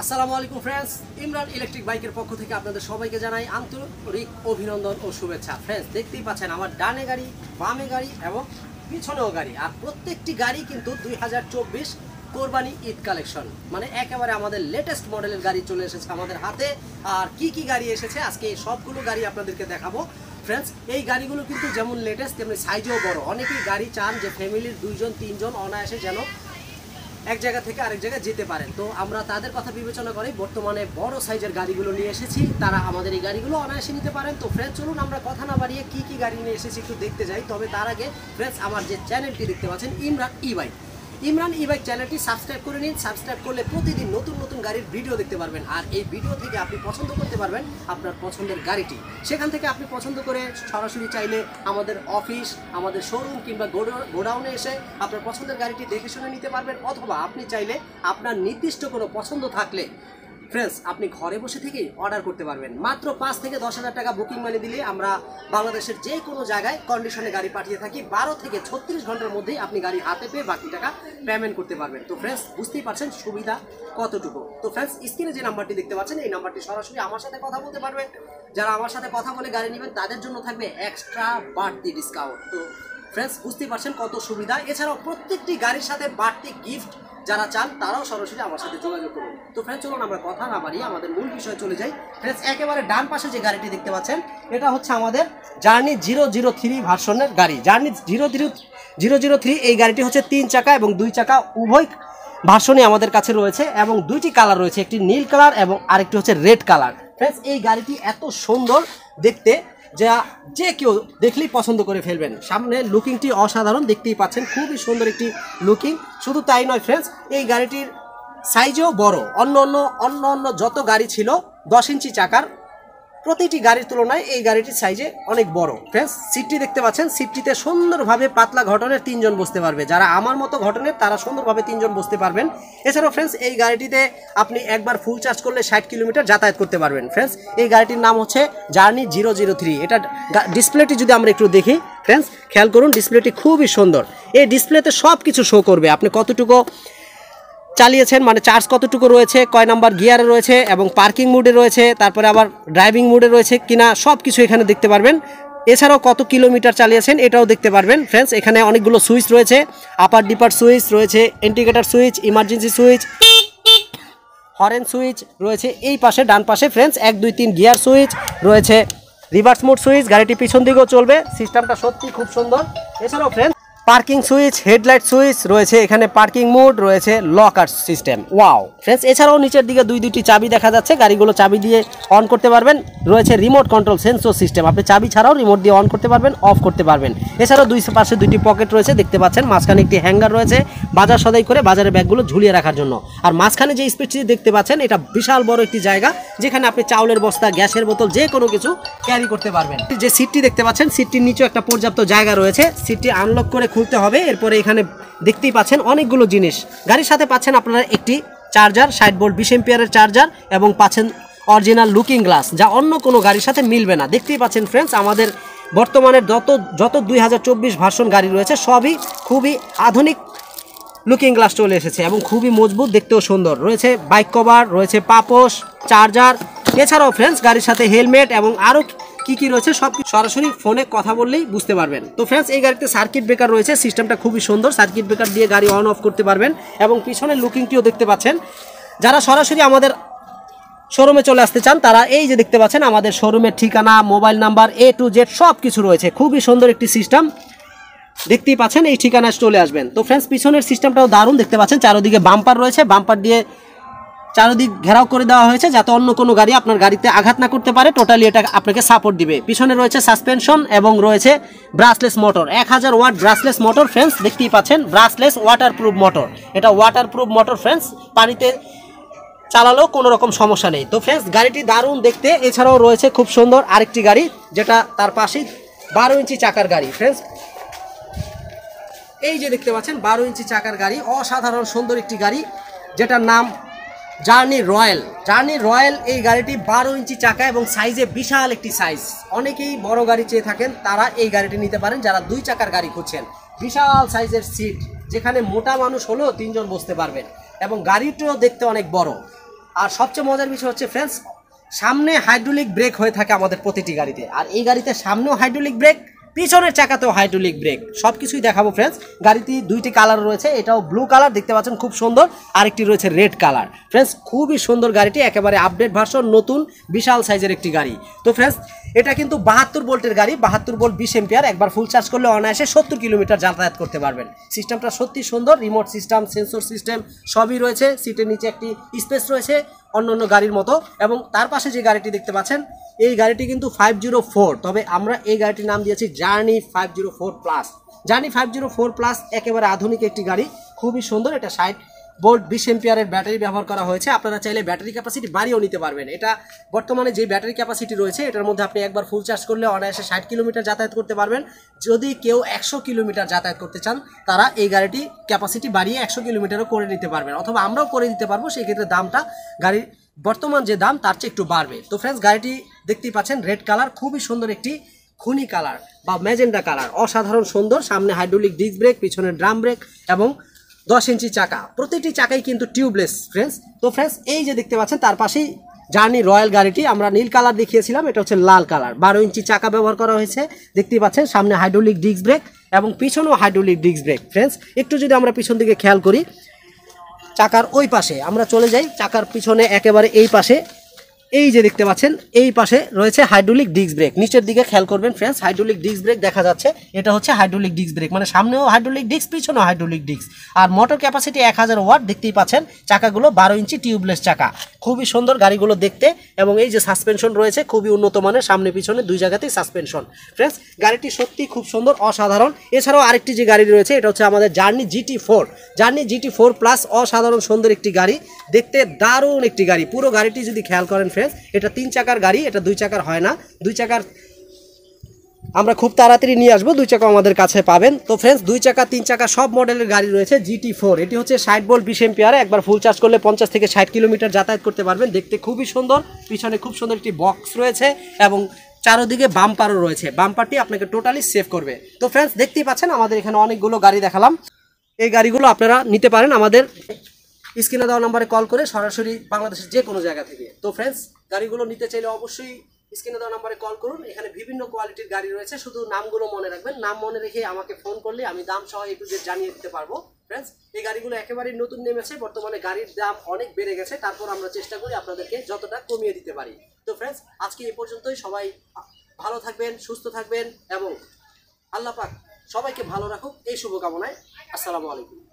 আসসালামু আলাইকুম friends Imran electric বাইকের পক্ষ থেকে আপনাদের সবাইকে জানাই আন্তরিক অভিনন্দন ও শুভেচ্ছা ফ্রেন্ডস দেখতেই পাচ্ছেন আমার ডানে গাড়ি বামে গাড়ি এবং পিছনেও গাড়ি আর প্রত্যেকটি গাড়ি কিন্তু দুই হাজার চব্বিশ কোরবানি ঈদ কালেকশন মানে একেবারে আমাদের লেটেস্ট মডেলের গাড়ি চলে এসেছে আমাদের হাতে আর কি কি গাড়ি এসেছে আজকে এই সবগুলো গাড়ি আপনাদেরকে দেখাবো ফ্রেন্ডস এই গাড়িগুলো কিন্তু যেমন লেটেস্ট তেমনি সাইজও বড় অনেকেই গাড়ি চান যে ফ্যামিলির দুইজন তিনজন অনায়াসে যেন এক জায়গা থেকে আরেক জায়গায় যেতে পারেন তো আমরা তাদের কথা বিবেচনা করে বর্তমানে বড় সাইজের গাড়িগুলো নিয়ে এসেছি তারা আমাদের এই গাড়িগুলো অনায়াসে নিতে পারেন তো ফ্রেন্ডস চলুন আমরা কথা না বাড়িয়ে কী কী গাড়ি নিয়ে এসেছি একটু দেখতে যাই তবে তার আগে ফ্রেন্ডস আমার যে চ্যানেলটি দেখতে পাচ্ছেন Imran e bike Imran e bike চ্যানেলটি সাবস্ক্রাইব করে নিন সাবস্ক্রাইব করলে প্রতিদিন নতুন নতুন গাড়ির ভিডিও দেখতে পারবেন আর এই ভিডিও থেকে আপনি পছন্দ করতে পারবেন আপনার পছন্দের গাড়িটি সেখান থেকে আপনি পছন্দ করে সরাসরি চাইলে আমাদের অফিস আমাদের শোরুম কিংবা গোডাউনে এসে আপনার পছন্দের গাড়িটি দেখে শুনে নিতে পারবেন অথবা আপনি চাইলে আপনার নির্দিষ্ট কোনো পছন্দ থাকলে ফ্রেন্ডস আপনি ঘরে বসে থেকেই অর্ডার করতে পারবেন মাত্র পাঁচ থেকে দশ হাজার টাকা বুকিং মানি দিলে আমরা বাংলাদেশের যে কোনো জায়গায় কন্ডিশনে গাড়ি পাঠিয়ে থাকি বারো থেকে ছত্রিশ ঘন্টার মধ্যেই আপনি গাড়ি হাতে পেয়ে বাকি টাকা পেমেন্ট করতে পারবেন তো ফ্রেন্ডস বুঝতেই পারছেন সুবিধা কতটুকু তো ফ্রেন্ডস স্ক্রিনে যে নাম্বারটি দেখতে পাচ্ছেন এই নাম্বারটি সরাসরি আমার সাথে কথা বলতে পারবেন যারা আমার সাথে কথা বলে গাড়ি নেবেন তাদের জন্য থাকবে এক্সট্রা বাড়তি ডিসকাউন্ট তো ফ্রেন্ডস বুঝতেই পারছেন কত সুবিধা এছাড়াও প্রত্যেকটি গাড়ির সাথে বাড়তি গিফট যারা চান তারাও সরাসরি আমার সাথে যোগাযোগ করুন তো ফ্রেন্ডস চলুন আমরা কথা না বাড়িয়ে আমাদের মূল বিষয়ে চলে যাই ফ্রেন্ডস একেবারে ডান পাশে যে গাড়িটি দেখতে পাচ্ছেন এটা হচ্ছে আমাদের জার্নি জিরো জিরো থ্রি ভার্সনের গাড়ি journey zero zero zero zero three এই গাড়িটি হচ্ছে তিন চাকা এবং দুই চাকা উভয় ভার্সনই আমাদের কাছে রয়েছে এবং দুইটি কালার রয়েছে একটি নীল কালার এবং আরেকটি হচ্ছে রেড কালার ফ্রেন্ডস এই গাড়িটি এত সুন্দর দেখতে যা যে কেউ দেখলেই পছন্দ করে ফেলবেন সামনে লুকিংটি অসাধারণ দেখতেই পাচ্ছেন খুবই সুন্দর একটি লুকিং শুধু তাই নয় ফ্রেন্ডস এই গাড়িটির সাইজেও বড় অন্য অন্য অন্য অন্য যত গাড়ি ছিল দশ ইঞ্চি চাকার প্রতিটি গাড়ির তুলনায় এই গাড়িটির সাইজে অনেক বড় ফ্রেন্ডস সিটটি দেখতে পাচ্ছেন সিটটিতে সুন্দরভাবে পাতলা ঘটনের তিনজন বসতে পারবে যারা আমার মতো ঘটনের তারা সুন্দরভাবে তিনজন বসতে পারবেন এছাড়াও ফ্রেন্ডস এই গাড়িটিতে আপনি একবার ফুল চার্জ করলে ষাট কিলোমিটার যাতায়াত করতে পারবেন ফ্রেন্ডস এই গাড়িটির নাম হচ্ছে জার্নি জিরো জিরো থ্রি এটা ডিসপ্লেটি যদি আমরা একটু দেখি ফ্রেন্ডস খেয়াল করুন ডিসপ্লেটি খুবই সুন্দর এই ডিসপ্লেতে সব কিছু শো করবে আপনি কতটুকু চালিয়েছেন মানে চার্জ কতটুকু রয়েছে কয় নাম্বার গিয়ারে রয়েছে এবং পার্কিং মুডে রয়েছে তারপরে আবার ড্রাইভিং মুডে রয়েছে কিনা সব কিছু এখানে দেখতে পারবেন এছাড়াও কত কিলোমিটার চালিয়েছেন এটাও দেখতে পারবেন ফ্রেন্ডস এখানে অনেকগুলো সুইচ রয়েছে আপার ডিপার সুইচ রয়েছে indicator switch emergency switch horn switch রয়েছে এই পাশে ডান পাশে ফ্রেন্ডস এক দুই তিন গিয়ার সুইচ রয়েছে রিভার্স মোড সুইচ গাড়িটি পিছন দিকেও চলবে সিস্টেমটা সত্যি খুব সুন্দর এছাড়াও friends parking switch headlight switch রয়েছে এখানে পার্কিং মোড রয়েছে লকার সিস্টেম ওয়াও ফ্রেন্ডস এছাড়াও নিচের দিকে দুই দুইটি চাবি দেখা যাচ্ছে গাড়িগুলো চাবি দিয়ে অন করতে পারবেন রয়েছে রিমোট কন্ট্রোল সেন্সর সিস্টেম আপনি চাবি ছাড়াও রিমোট দিয়ে অন করতে পারবেন অফ করতে পারবেন এছাড়াও দুই পাশে দুইটি পকেট রয়েছে দেখতে পাচ্ছেন মাঝখানে একটি হ্যাঙ্গার রয়েছে বাজার সদাই করে বাজারের ব্যাগগুলো ঝুলিয়ে রাখার জন্য আর মাঝখানে যে স্পেসটি দেখতে পাচ্ছেন এটা বিশাল বড় একটি জায়গা যেখানে আপনি চাউলের বস্তা গ্যাসের বোতল যে কোনো কিছু ক্যারি করতে পারবেন যে সিটটি দেখতে পাচ্ছেন সিটটির নিচেও একটা পর্যাপ্ত জায়গা রয়েছে সিটটি আনলক করে খুলতে হবে এরপরে এখানে দেখতেই পাচ্ছেন অনেকগুলো জিনিস গাড়ির সাথে পাচ্ছেন আপনারা একটি চার্জার সাইড বোল্ড বিশ এম্পিয়ারের চার্জার এবং পাচ্ছেন অরিজিনাল লুকিং গ্লাস যা অন্য কোনো গাড়ির সাথে মিলবে না দেখতেই পাচ্ছেন ফ্রেন্ডস আমাদের বর্তমানে যত যত দুই ভার্সন গাড়ি রয়েছে সবই খুবই আধুনিক লুকিং গ্লাস চলে এসেছে এবং খুবই মজবুত দেখতেও সুন্দর রয়েছে বাইক কভার রয়েছে পাপোস চার্জার এছাড়াও ফ্রেন্ডস গাড়ির সাথে হেলমেট এবং আরও কি কি রয়েছে সব সরাসরি ফোনে কথা বললেই বুঝতে পারবেন তো ফ্রেন্ডস এই গাড়িতে সার্কিট ব্রেকার রয়েছে সিস্টেমটা খুবই সুন্দর সার্কিট ব্রেকার দিয়ে গাড়ি অন অফ করতে পারবেন এবং পিছনের লুকিংটিও দেখতে পাচ্ছেন যারা সরাসরি আমাদের শোরুমে চলে আসতে চান তারা এই যে দেখতে পাচ্ছেন আমাদের শোরুমের ঠিকানা mobile number A to Z সব কিছু রয়েছে খুবই সুন্দর একটি সিস্টেম দেখতেই পাচ্ছেন এই ঠিকানায় চলে আসবেন তো ফ্রেন্ডস পিছনের সিস্টেমটাও দারুণ দেখতে পাচ্ছেন চারোদিকে বাম্পার রয়েছে বাম্পার দিয়ে চারদিক ঘেরাও করে দেওয়া হয়েছে যাতে অন্য কোনো গাড়ি আপনার গাড়িতে আঘাত না করতে পারে টোটালি এটা আপনাকে সাপোর্ট দিবে পিছনে রয়েছে সাসপেনশন এবং রয়েছে ব্রাসলেস মোটর এক হাজার ওয়াট ব্রাসলেস মোটর ফ্রেন্ডস দেখতেই পাচ্ছেন ব্রাসলেস প্রুফ মোটর এটা প্রুফ মোটর ফ্রেন্স পানিতে চালালেও কোনো রকম সমস্যা নেই তো ফ্রেন্ডস গাড়িটি দারুণ দেখতে এছাড়াও রয়েছে খুব সুন্দর আরেকটি গাড়ি যেটা তার পাশেই বারো ইঞ্চি চাকার গাড়ি ফ্রেন্স এই যে দেখতে পাচ্ছেন বারো ইঞ্চি চাকার গাড়ি অসাধারণ সুন্দর একটি গাড়ি যেটার নাম জার্নি রয়্যাল জার্নি রয়্যাল এই গাড়িটি বারো ইঞ্চি চাকা এবং সাইজে বিশাল একটি সাইজ অনেকেই বড় গাড়ি চেয়ে থাকেন তারা এই গাড়িটি নিতে পারেন যারা দুই চাকার গাড়ি খুঁজছেন বিশাল সাইজের সিট যেখানে মোটা মানুষ হলেও তিনজন বসতে পারবেন এবং গাড়িটিও দেখতে অনেক বড় আর সবচেয়ে মজার বিষয় হচ্ছে ফ্রেন্ডস সামনে হাইড্রোলিক ব্রেক হয়ে থাকে আমাদের প্রতিটি গাড়িতে আর এই গাড়িতে সামনেও হাইড্রোলিক ব্রেক পিছনের চাকাতেও হাইড্রোলিক ব্রেক সব কিছুই দেখাবো ফ্রেন্ডস গাড়িটি দুইটি কালার রয়েছে এটাও ব্লু কালার দেখতে পাচ্ছেন খুব সুন্দর আরেকটি রয়েছে রেড কালার ফ্রেন্ডস খুবই সুন্দর গাড়িটি একেবারে আপডেট ভার্সন নতুন বিশাল সাইজের একটি গাড়ি তো ফ্রেন্ডস এটা কিন্তু বাহাত্তর বোল্টের গাড়ি বাহাত্তর বোল্ট বিশ এম্পিয়ার একবার ফুল চার্জ করলে অনায়াসে সত্তর কিলোমিটার যাতায়াত করতে পারবেন সিস্টেমটা সত্যি সুন্দর রিমোট সিস্টেম সেন্সর সিস্টেম সবই রয়েছে সিটের নিচে একটি স্পেস রয়েছে অন্য অন্য গাড়ির মতো এবং তার পাশে যে গাড়িটি দেখতে পাচ্ছেন এই গাড়িটি কিন্তু ফাইভ জিরো ফোর তবে আমরা এই গাড়িটির নাম দিয়েছি journey five zero four plus journey five zero four plus একেবারে আধুনিক একটি গাড়ি খুবই সুন্দর এটা সাইড বোল্ট বিশ এম্পিয়ারের ব্যাটারি ব্যবহার করা হয়েছে আপনারা চাইলে ব্যাটারি ক্যাপাসিটি বাড়িয়েও নিতে পারবেন এটা বর্তমানে যে ব্যাটারি ক্যাপাসিটি রয়েছে এটার মধ্যে আপনি একবার ফুল চার্জ করলে অনায়াসে ষাট কিলোমিটার যাতায়াত করতে পারবেন যদি কেউ একশো কিলোমিটার যাতায়াত করতে চান তারা এই গাড়িটি ক্যাপাসিটি বাড়িয়ে একশো কিলোমিটারও করে নিতে পারবেন অথবা আমরাও করে দিতে পারবো সেই ক্ষেত্রে দামটা গাড়ির বর্তমান যে দাম তার চেয়ে একটু বাড়বে তো ফ্রেন্ডস গাড়িটি দেখতেই পাচ্ছেন রেড কালার খুবই সুন্দর একটি খুনি কালার বা ম্যাজেন্ডা কালার অসাধারণ সুন্দর সামনে হাইড্রোলিক ডিস্ক ব্রেক পিছনে ড্রাম ব্রেক এবং দশ ইঞ্চি চাকা প্রতিটি চাকাই কিন্তু টিউবলেস ফ্রেন্ডস তো ফ্রেন্ডস এই যে দেখতে পাচ্ছেন তার পাশেই জার্নি রয়্যাল গাড়িটি আমরা নীল কালার দেখিয়েছিলাম এটা হচ্ছে লাল কালার বারো ইঞ্চি চাকা ব্যবহার করা হয়েছে দেখতে পাচ্ছেন সামনে হাইড্রোলিক ডিস্ক ব্রেক এবং পিছনেও হাইড্রোলিক ডিস্ক ব্রেক ফ্রেন্ডস একটু যদি আমরা পিছন দিকে খেয়াল করি চাকার ওই পাশে আমরা চলে যাই চাকার পিছনে একেবারে এই পাশে এই যে দেখতে পাচ্ছেন এই পাশে রয়েছে হাইড্রোলিক ডিস্ক ব্রেক নিচের দিকে খেয়াল করবেন ফ্রেন্ডস হাইড্রোলিক ডিস্ক ব্রেক দেখা যাচ্ছে এটা হচ্ছে হাইড্রোলিক ডিস্ক ব্রেক মানে সামনেও হাইড্রোলিক ডিস্ক পিছনেও হাইড্রোলিক ডিস্ক আর মোটর ক্যাপাসিটি এক হাজার ওয়াট দেখতেই পাচ্ছেন চাকাগুলো বারো ইঞ্চি টিউবলেস চাকা খুবই সুন্দর গাড়িগুলো দেখতে এবং এই যে সাসপেনশন রয়েছে খুবই উন্নত মানের সামনে পিছনে দুই জায়গাতেই সাসপেনশন ফ্রেন্ডস গাড়িটি সত্যি খুব সুন্দর অসাধারণ এছাড়াও আরেকটি যে গাড়ি রয়েছে এটা হচ্ছে আমাদের journey GT four journey GT four plus অসাধারণ সুন্দর একটি গাড়ি দেখতে দারুণ একটি গাড়ি পুরো গাড়িটি যদি খেয়াল করেন ফ্রেন্ডস ডিফারেন্স এটা তিন চাকার গাড়ি এটা দুই চাকার হয় না দুই চাকার আমরা খুব তাড়াতাড়ি নিয়ে আসবো দুই চাকা আমাদের কাছে পাবেন তো ফ্রেন্ডস দুই চাকা তিন চাকা সব মডেলের গাড়ি রয়েছে জিটি ফোর এটি হচ্ছে ষাট বোল্ট বিশ পেয়ারে একবার ফুল চার্জ করলে পঞ্চাশ থেকে ষাট কিলোমিটার যাতায়াত করতে পারবেন দেখতে খুবই সুন্দর পিছনে খুব সুন্দর একটি বক্স রয়েছে এবং চারোদিকে বাম্পারও রয়েছে বাম্পারটি আপনাকে টোটালি সেভ করবে তো ফ্রেন্ডস দেখতেই পাচ্ছেন আমাদের এখানে অনেকগুলো গাড়ি দেখালাম এই গাড়িগুলো আপনারা নিতে পারেন আমাদের স্ক্রিনে দেওয়া নাম্বারে কল করে সরাসরি বাংলাদেশের যে কোনো জায়গা থেকে তো ফ্রেন্ডস গাড়িগুলো নিতে চাইলে অবশ্যই স্ক্রিনে দেওয়া নাম্বারে কল করুন এখানে বিভিন্ন কোয়ালিটির গাড়ি রয়েছে শুধু নামগুলো মনে রাখবেন নাম মনে রেখে আমাকে ফোন করলে আমি দাম সহ একটু যে জানিয়ে দিতে পারবো ফ্রেন্ডস এই গাড়িগুলো একেবারেই নতুন নেমেছে বর্তমানে গাড়ির দাম অনেক বেড়ে গেছে তারপর আমরা চেষ্টা করি আপনাদেরকে যতটা কমিয়ে দিতে পারি তো ফ্রেন্ডস আজকে এ পর্যন্তই সবাই ভালো থাকবেন সুস্থ থাকবেন এবং আল্লাহ পাক সবাইকে ভালো রাখুক এই শুভকামনায় আসসালামু আলাইকুম